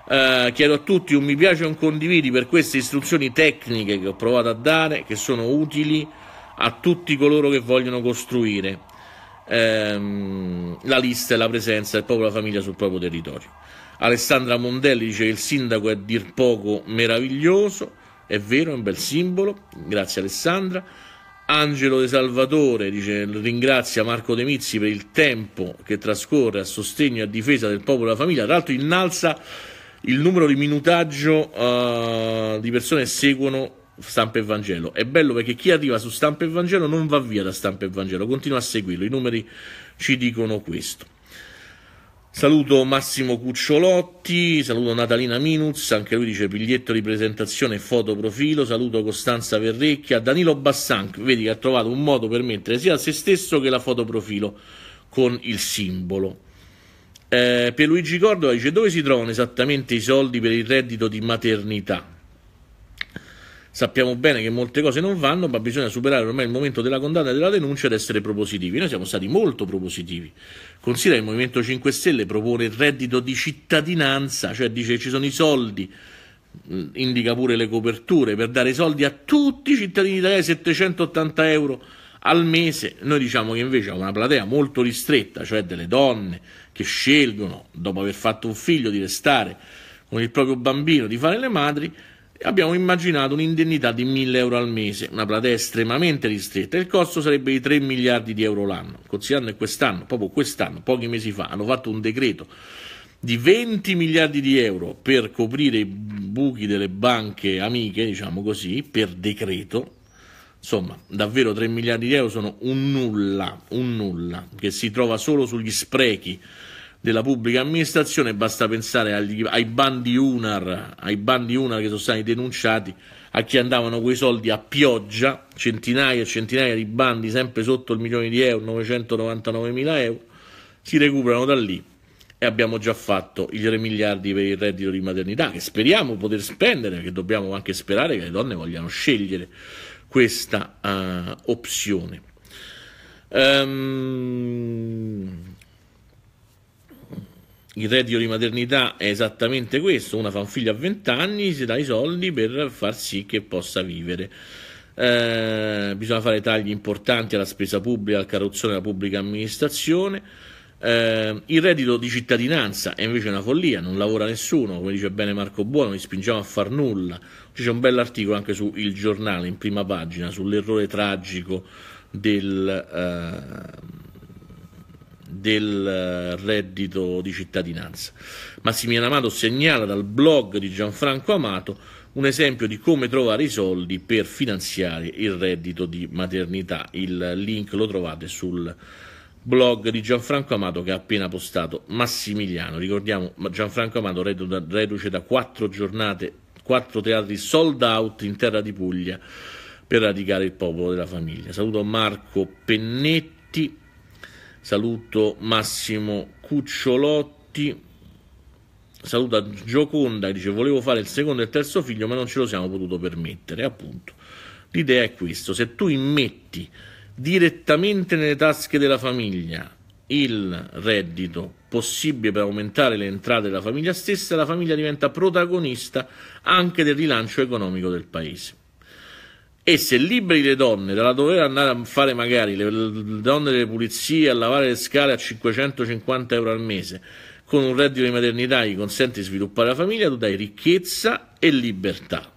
Uh, chiedo a tutti un mi piace e un condividi per queste istruzioni tecniche che ho provato a dare, che sono utili a tutti coloro che vogliono costruire um, la lista e la presenza del popolo della famiglia sul proprio territorio. Alessandra Mondelli dice che il sindaco è a dir poco meraviglioso. È vero, è un bel simbolo. Grazie Alessandra. Angelo De Salvatore dice, ringrazia Marco De Mizzi per il tempo che trascorre a sostegno e a difesa del popolo e della famiglia. Tra l'altro innalza il numero di minutaggio uh, di persone che seguono Stampa e Vangelo. È bello perché chi arriva su Stampa e Vangelo non va via da Stampa e Vangelo, continua a seguirlo. I numeri ci dicono questo. Saluto Massimo Cucciolotti, saluto Natalina Minuz, anche lui dice biglietto di presentazione e fotoprofilo, saluto Costanza Verrecchia, Danilo Bassanc, vedi che ha trovato un modo per mettere sia se stesso che la fotoprofilo con il simbolo. Eh, per Luigi Cordova dice dove si trovano esattamente i soldi per il reddito di maternità? sappiamo bene che molte cose non vanno, ma bisogna superare ormai il momento della condanna e della denuncia ed essere propositivi. Noi siamo stati molto propositivi. Considera che il Movimento 5 Stelle propone il reddito di cittadinanza, cioè dice che ci sono i soldi, mm, indica pure le coperture per dare i soldi a tutti i cittadini italiani, 780 euro al mese. Noi diciamo che invece a una platea molto ristretta, cioè delle donne che scelgono, dopo aver fatto un figlio, di restare con il proprio bambino, di fare le madri, abbiamo immaginato un'indennità di 1000 euro al mese, una platea estremamente ristretta. Il costo sarebbe di 3 miliardi di euro l'anno. Considerando che quest'anno, proprio quest'anno, pochi mesi fa, hanno fatto un decreto di 20 miliardi di euro per coprire i buchi delle banche amiche, diciamo così, per decreto. Insomma, davvero 3 miliardi di euro sono un nulla, un nulla, che si trova solo sugli sprechi della pubblica amministrazione, basta pensare agli, ai bandi UNAR, ai bandi UNAR che sono stati denunciati, a chi andavano quei soldi a pioggia, centinaia e centinaia di bandi sempre sotto il milione di euro, 999 mila euro, si recuperano da lì e abbiamo già fatto i 3 miliardi per il reddito di maternità che speriamo poter spendere, perché dobbiamo anche sperare che le donne vogliano scegliere questa uh, opzione. Um, il reddito di maternità è esattamente questo, una fa un figlio a 20 anni, si dà i soldi per far sì che possa vivere. Eh, bisogna fare tagli importanti alla spesa pubblica, al carrozzone della pubblica amministrazione. Eh, il reddito di cittadinanza è invece una follia, non lavora nessuno, come dice bene Marco Buono, non li spingiamo a far nulla. C'è un bell'articolo anche su Il Giornale, in prima pagina, sull'errore tragico del... Eh, del eh, reddito di cittadinanza. Massimiliano Amato segnala dal blog di Gianfranco Amato un esempio di come trovare i soldi per finanziare il reddito di maternità. Il link lo trovate sul blog di Gianfranco Amato che ha appena postato Massimiliano. Ricordiamo Gianfranco Amato reduce da quattro giornate, quattro teatri sold out in terra di Puglia per radicare il popolo della famiglia. Saluto Marco Pennetti saluto Massimo Cucciolotti, saluta Gioconda, dice volevo fare il secondo e il terzo figlio ma non ce lo siamo potuto permettere, appunto. L'idea è questa, se tu immetti direttamente nelle tasche della famiglia il reddito possibile per aumentare le entrate della famiglia stessa, la famiglia diventa protagonista anche del rilancio economico del paese e se liberi le donne dalla dover andare a fare magari le, donne delle pulizie a lavare le scale a 550 euro al mese con un reddito di maternità gli consente di sviluppare la famiglia, tu dai ricchezza e libertà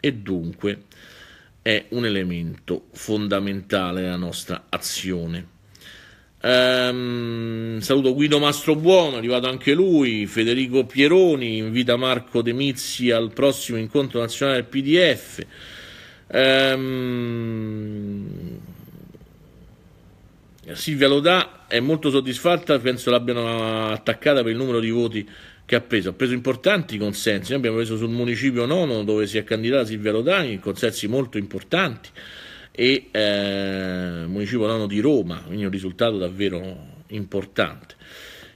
e dunque è un elemento fondamentale della nostra azione. Ehm, saluto Guido Mastrobuono, arrivato anche lui, Federico Pieroni, invita Marco De Mizzi al prossimo incontro nazionale del PDF. Ehm... Silvia Lodà è molto soddisfatta, penso l'abbiano attaccata per il numero di voti che ha preso. Ha preso importanti consensi. Noi abbiamo preso sul municipio nono dove si è candidata Silvia Lodani, consensi molto importanti, e eh, municipio nono di Roma, quindi un risultato davvero importante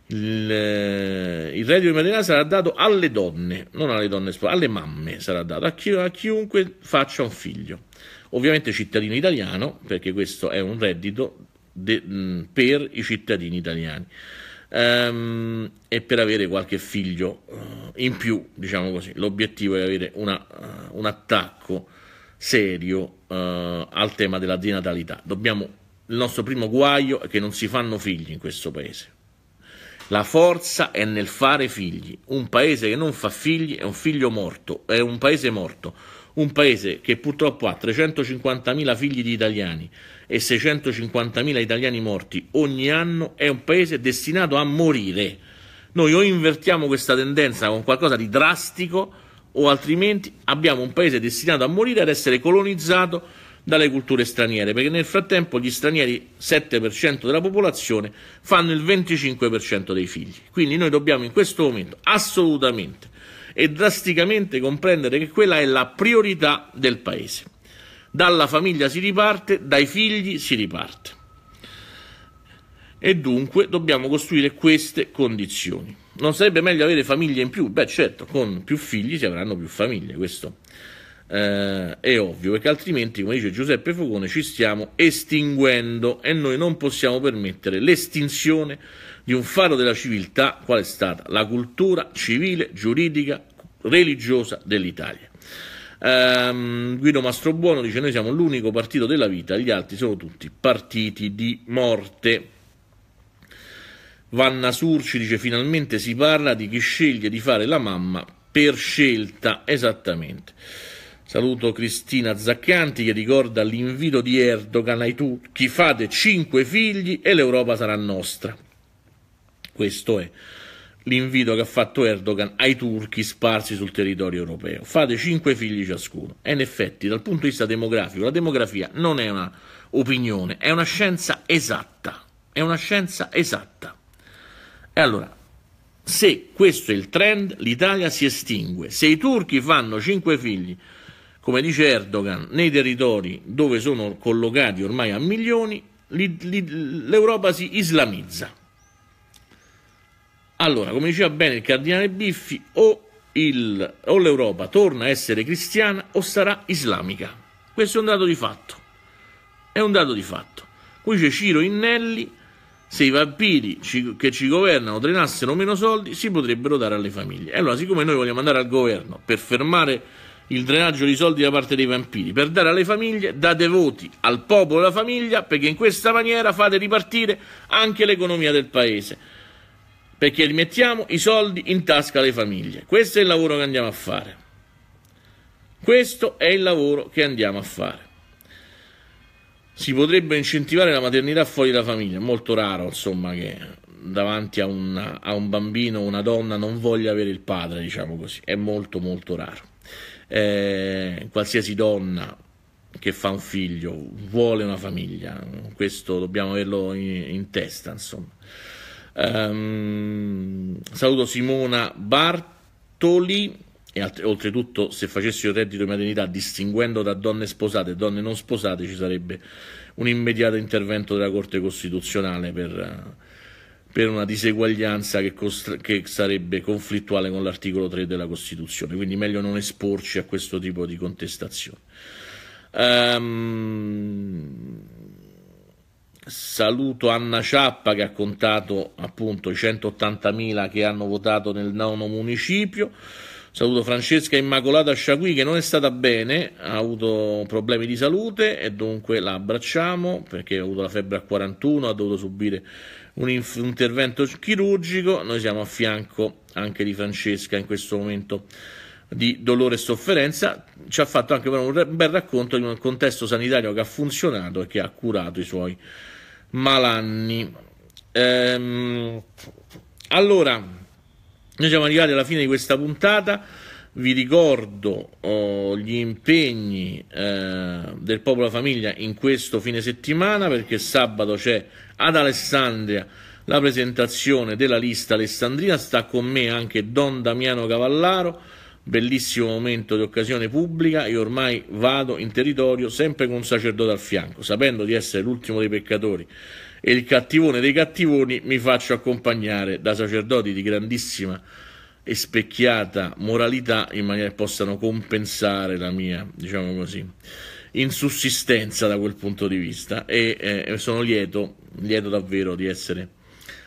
il, eh, il reddito di maternità sarà dato alle donne, non alle donne sposate, alle mamme sarà dato, a, chi, a chiunque faccia un figlio. Ovviamente cittadino italiano, perché questo è un reddito de, mm, per i cittadini italiani ehm, e per avere qualche figlio eh, in più, diciamo così. L'obiettivo è avere una, eh, un attacco serio uh, al tema della denatalità. Dobbiamo, il nostro primo guaio è che non si fanno figli in questo paese. La forza è nel fare figli. Un paese che non fa figli è un figlio morto, è un paese morto. Un paese che purtroppo ha 350.000 figli di italiani e 650.000 italiani morti ogni anno è un paese destinato a morire. Noi o invertiamo questa tendenza con qualcosa di drastico o altrimenti abbiamo un paese destinato a morire, ad essere colonizzato dalle culture straniere, perché nel frattempo gli stranieri, 7% della popolazione, fanno il 25% dei figli. Quindi noi dobbiamo in questo momento assolutamente e drasticamente comprendere che quella è la priorità del Paese. Dalla famiglia si riparte, dai figli si riparte. E dunque dobbiamo costruire queste condizioni. Non sarebbe meglio avere famiglie in più? Beh certo, con più figli si avranno più famiglie, questo eh, è ovvio perché altrimenti, come dice Giuseppe Fogone, ci stiamo estinguendo e noi non possiamo permettere l'estinzione di un faro della civiltà qual è stata la cultura civile, giuridica, religiosa dell'Italia. Ehm, Guido Mastrobuono dice noi siamo l'unico partito della vita, gli altri sono tutti partiti di morte. Vanna Surci dice finalmente si parla di chi sceglie di fare la mamma per scelta, esattamente. Saluto Cristina Zacchianti che ricorda l'invito di Erdogan ai turchi, fate cinque figli e l'Europa sarà nostra. Questo è l'invito che ha fatto Erdogan ai turchi sparsi sul territorio europeo. Fate cinque figli ciascuno. E in effetti, dal punto di vista demografico, la demografia non è un'opinione, è una scienza esatta. È una scienza esatta. E allora, se questo è il trend, l'Italia si estingue. Se i turchi fanno cinque figli come dice Erdogan, nei territori dove sono collocati ormai a milioni, l'Europa si islamizza. Allora, come diceva bene il cardinale Biffi, o, il, o l'Europa torna a essere cristiana o sarà islamica. Questo è un dato di fatto. È un dato di fatto. Qui c'è Ciro Innelli, se i vampiri ci, che ci governano drenassero meno soldi, si potrebbero dare alle famiglie. E allora, siccome noi vogliamo andare al governo per fermare il drenaggio di soldi da parte dei vampiri per dare alle famiglie, date voti al popolo e alla famiglia perché in questa maniera fate ripartire anche l'economia del paese perché rimettiamo i soldi in tasca alle famiglie. Questo è il lavoro che andiamo a fare. Questo è il lavoro che andiamo a fare. Si potrebbe incentivare la maternità fuori dalla famiglia, è molto raro insomma che davanti a, una, a un bambino una donna non voglia avere il padre, diciamo così, è molto molto raro eh, qualsiasi donna che fa un figlio vuole una famiglia, questo dobbiamo averlo in, in testa, insomma. Um, saluto Simona Bartoli e alt- oltretutto se facessi il reddito di maternità distinguendo da donne sposate e donne non sposate ci sarebbe un immediato intervento della Corte Costituzionale per per una diseguaglianza che, costra- che sarebbe conflittuale con l'articolo 3 della Costituzione, quindi meglio non esporci a questo tipo di contestazione. Um, saluto Anna Ciappa che ha contato appunto i 180.000 che hanno votato nel nono municipio. Saluto Francesca Immacolata Sciacui che non è stata bene, ha avuto problemi di salute e dunque la abbracciamo perché ha avuto la febbre a 41, ha dovuto subire un, intervento chirurgico, noi siamo a fianco anche di Francesca in questo momento di dolore e sofferenza, ci ha fatto anche un bel racconto di un contesto sanitario che ha funzionato e che ha curato i suoi malanni. Ehm, allora, noi siamo arrivati alla fine di questa puntata vi ricordo oh, gli impegni eh, del Popolo Famiglia in questo fine settimana perché sabato c'è ad Alessandria la presentazione della lista alessandrina, sta con me anche Don Damiano Cavallaro, bellissimo momento di occasione pubblica io ormai vado in territorio sempre con un sacerdote al fianco, sapendo di essere l'ultimo dei peccatori e il cattivone dei cattivoni mi faccio accompagnare da sacerdoti di grandissima e specchiata moralità in maniera che possano compensare la mia, diciamo così, insussistenza da quel punto di vista e eh, sono lieto, lieto davvero di essere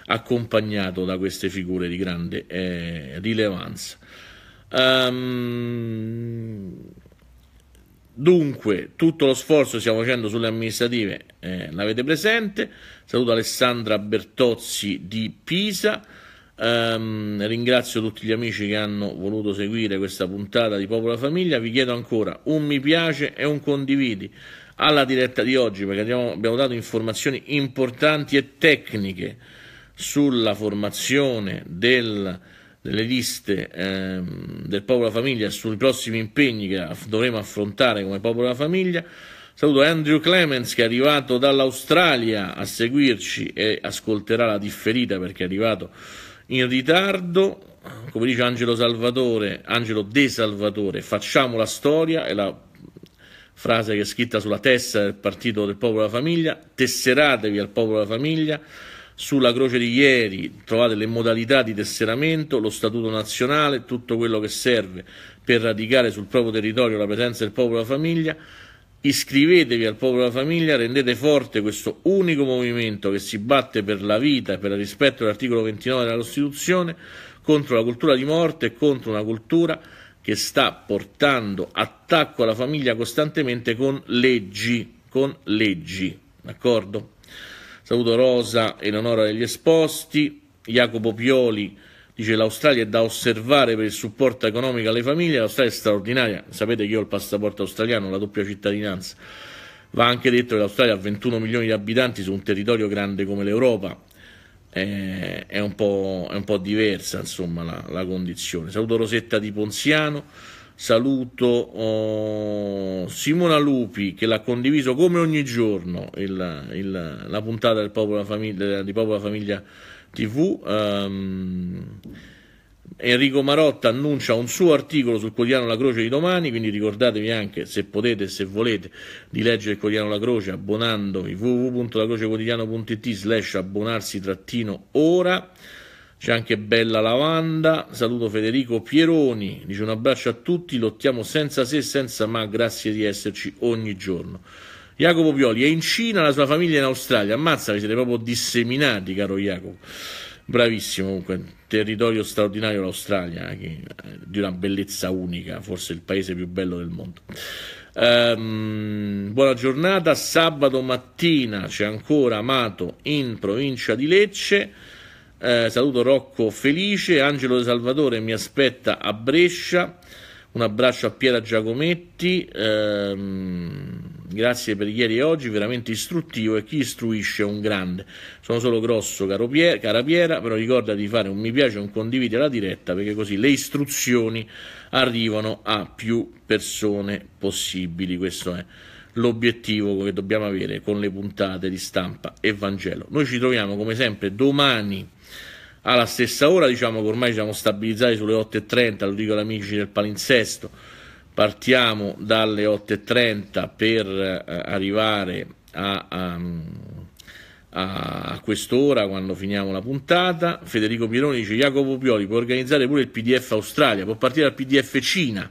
accompagnato da queste figure di grande eh, rilevanza. Um, dunque, tutto lo sforzo che stiamo facendo sulle amministrative eh, l'avete presente. Saluto Alessandra Bertozzi di Pisa. Um, ringrazio tutti gli amici che hanno voluto seguire questa puntata di Popola Famiglia. Vi chiedo ancora un mi piace e un condividi alla diretta di oggi perché abbiamo, abbiamo dato informazioni importanti e tecniche sulla formazione del, delle liste ehm, del Popola Famiglia e sui prossimi impegni che aff- dovremo affrontare come Popola Famiglia. Saluto Andrew Clemens che è arrivato dall'Australia a seguirci e ascolterà la differita perché è arrivato in ritardo, come dice Angelo Salvatore, Angelo De Salvatore, facciamo la storia, è la frase che è scritta sulla testa del partito del popolo della famiglia, tesseratevi al popolo della famiglia, sulla croce di ieri trovate le modalità di tesseramento, lo statuto nazionale, tutto quello che serve per radicare sul proprio territorio la presenza del popolo della famiglia, Iscrivetevi al Popolo della Famiglia, rendete forte questo unico movimento che si batte per la vita e per il rispetto dell'articolo 29 della Costituzione contro la cultura di morte e contro una cultura che sta portando attacco alla famiglia costantemente con leggi, con leggi, d'accordo? Saluto Rosa e Eleonora degli Esposti, Jacopo Pioli Dice l'Australia è da osservare per il supporto economico alle famiglie, l'Australia è straordinaria, sapete che io ho il passaporto australiano, la doppia cittadinanza. Va anche detto che l'Australia ha 21 milioni di abitanti su un territorio grande come l'Europa, eh, è, un po', è, un po', diversa insomma, la, la, condizione. Saluto Rosetta di Ponziano, saluto oh, Simona Lupi che l'ha condiviso come ogni giorno il, il, la puntata del Popolo, Famiglia, di Popola Famiglia TV. Um, ehm, Enrico Marotta annuncia un suo articolo sul quotidiano La Croce di domani, quindi ricordatevi anche, se potete e se volete, di leggere il quotidiano La Croce abbonandovi www.lacrocequotidiano.it slash abbonarsi trattino ora. C'è anche Bella Lavanda, saluto Federico Pieroni, dice un abbraccio a tutti, lottiamo senza se e senza ma, grazie di esserci ogni giorno. Jacopo Pioli è in Cina, la sua famiglia è in Australia. Ammazza, vi siete proprio disseminati, caro Jacopo. Bravissimo comunque, territorio straordinario l'Australia, eh, che, eh, di una bellezza unica, forse il paese più bello del mondo. Ehm, buona giornata, sabato mattina c'è ancora Amato in provincia di Lecce. Eh, saluto Rocco Felice, Angelo De Salvatore mi aspetta a Brescia. Un abbraccio a Piera Giacometti. Ehm, Grazie per ieri e oggi, veramente istruttivo e chi istruisce è un grande. Sono solo grosso, caro Pier, cara Piera, però ricorda di fare un mi piace e un condividi alla diretta perché così le istruzioni arrivano a più persone possibili. Questo è l'obiettivo che dobbiamo avere con le puntate di stampa e Vangelo. Noi ci troviamo come sempre domani alla stessa ora, diciamo che ormai siamo stabilizzati sulle 8.30, lo dico agli amici del palinsesto partiamo dalle 8.30 per eh, arrivare a, ehm, a, a quest'ora quando finiamo la puntata. Federico Pironi dice Jacopo Pioli può organizzare pure il PDF Australia, può partire dal PDF Cina,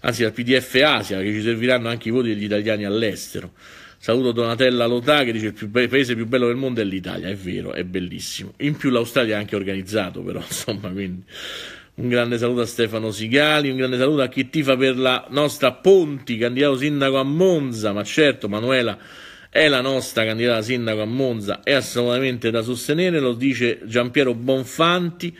anzi dal PDF Asia, che ci serviranno anche i voti degli italiani all'estero. Saluto Donatella Lotà che dice il più be- paese più bello del mondo è l'Italia, è vero, è bellissimo. In più l'Australia è anche organizzato però, insomma, quindi un grande saluto a Stefano Sigali, un grande saluto a chi tifa per la nostra Ponti, candidato sindaco a Monza, ma certo Manuela è la nostra candidata sindaco a Monza, è assolutamente da sostenere, lo dice Giampiero Bonfanti,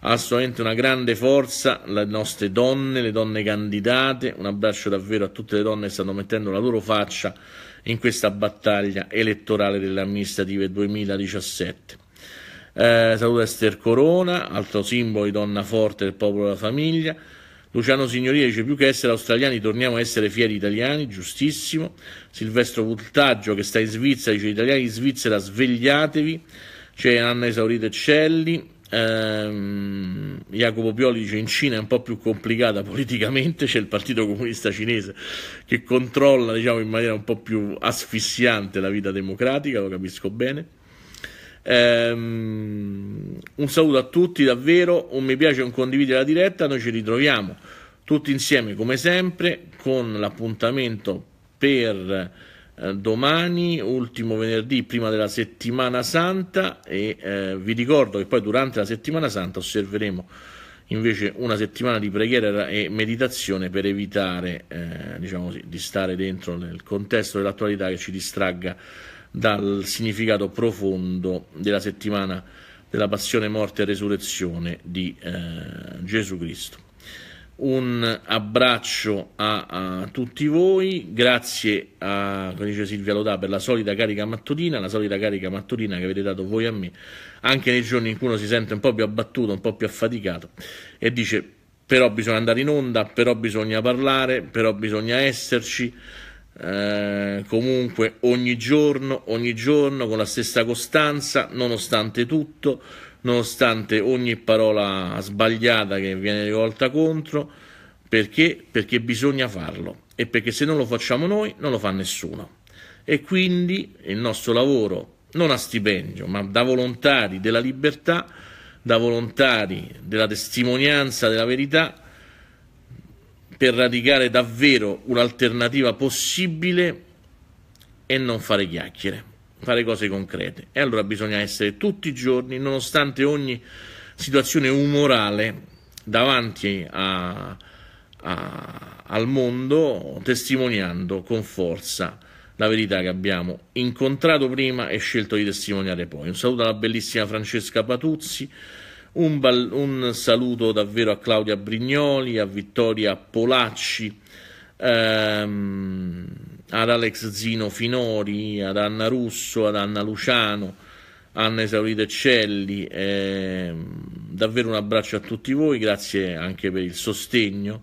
assolutamente una grande forza, le nostre donne, le donne candidate, un abbraccio davvero a tutte le donne che stanno mettendo la loro faccia in questa battaglia elettorale delle amministrative 2017 eh, saluta Ester Corona, altro simbolo di donna forte del popolo della famiglia. Luciano Signoria dice più che essere australiani torniamo a essere fieri italiani, giustissimo. Silvestro Vultaggio che sta in Svizzera dice italiani in Svizzera svegliatevi. C'è Anna Esaurita Celli. Ehm, Jacopo Pioli dice in Cina è un po' più complicata politicamente, c'è il Partito Comunista Cinese che controlla diciamo, in maniera un po' più asfissiante la vita democratica, lo capisco bene. Ehm, un saluto a tutti, davvero. Un mi piace, un condividere la diretta. Noi ci ritroviamo tutti insieme, come sempre, con l'appuntamento per eh, domani, ultimo venerdì, prima della settimana santa. E eh, vi ricordo che poi durante la settimana santa osserveremo invece una settimana di preghiera e meditazione per evitare eh, diciamo così, di stare dentro nel contesto dell'attualità che ci distragga dal significato profondo della settimana della passione, morte e resurrezione di eh, Gesù Cristo. Un abbraccio a, a tutti voi, grazie a dice Silvia Lodà per la solita carica mattutina, la solita carica mattutina che avete dato voi a me, anche nei giorni in cui uno si sente un po' più abbattuto, un po' più affaticato e dice però bisogna andare in onda, però bisogna parlare, però bisogna esserci eh, comunque ogni giorno, ogni giorno con la stessa costanza, nonostante tutto, nonostante ogni parola sbagliata che viene rivolta contro, perché? Perché bisogna farlo e perché se non lo facciamo noi non lo fa nessuno. E quindi il nostro lavoro, non a stipendio, ma da volontari della libertà, da volontari della testimonianza della verità, per radicare davvero un'alternativa possibile e non fare chiacchiere, fare cose concrete. E allora bisogna essere tutti i giorni, nonostante ogni situazione umorale, davanti a, a, al mondo, testimoniando con forza la verità che abbiamo incontrato prima e scelto di testimoniare poi. Un saluto alla bellissima Francesca Patuzzi un, bal- un saluto davvero a Claudia Brignoli, a Vittoria Polacci, ehm, ad Alex Zino Finori, ad Anna Russo, ad Anna Luciano, Anna Esaurita Celli. Ehm, davvero un abbraccio a tutti voi, grazie anche per il sostegno.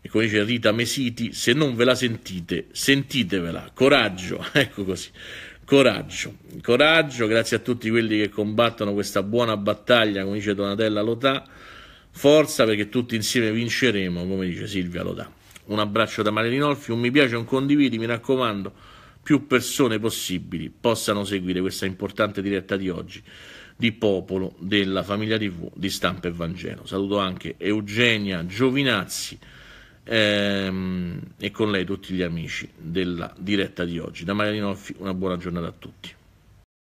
E come dice Rita Mesiti, se non ve la sentite, sentitevela, coraggio, ecco così coraggio, coraggio, grazie a tutti quelli che combattono questa buona battaglia, come dice Donatella Lotà, forza perché tutti insieme vinceremo, come dice Silvia Lotà. Un abbraccio da Maria Rinolfi, un mi piace, un condividi, mi raccomando, più persone possibili possano seguire questa importante diretta di oggi di Popolo della Famiglia TV di Stampa Evangelo. Saluto anche Eugenia Giovinazzi, ehm, e con lei tutti gli amici della diretta di oggi. Da Maria Rinolfi una buona giornata a tutti.